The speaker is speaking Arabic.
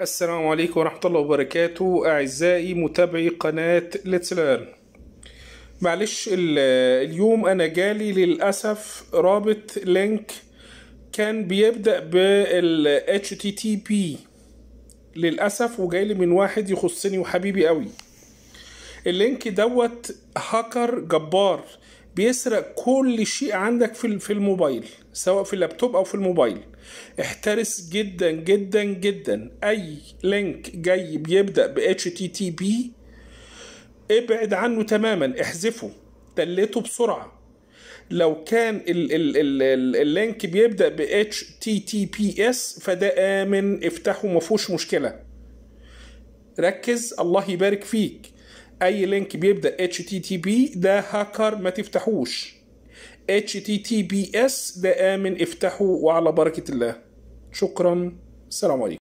السلام عليكم ورحمة الله وبركاته أعزائي متابعي قناة Let's Learn معلش اليوم أنا جالي للأسف رابط لينك كان بيبدأ بال HTTP للأسف وجالي من واحد يخصني وحبيبي قوي اللينك دوت هاكر جبار بيسرق كل شيء عندك في في الموبايل سواء في اللابتوب او في الموبايل احترس جدا جدا جدا اي لينك جاي بيبدا ب HTTP ابعد عنه تماما احذفه تلته بسرعه لو كان اللينك بيبدا ب اتش اللينك بيبدا ب HTTPS فده امن افتحه ما فيهوش مشكله ركز الله يبارك فيك اي لينك بيبدا http ده هاكر ما تفتحوش https ده امن افتحوا وعلى بركه الله شكرا السلام عليكم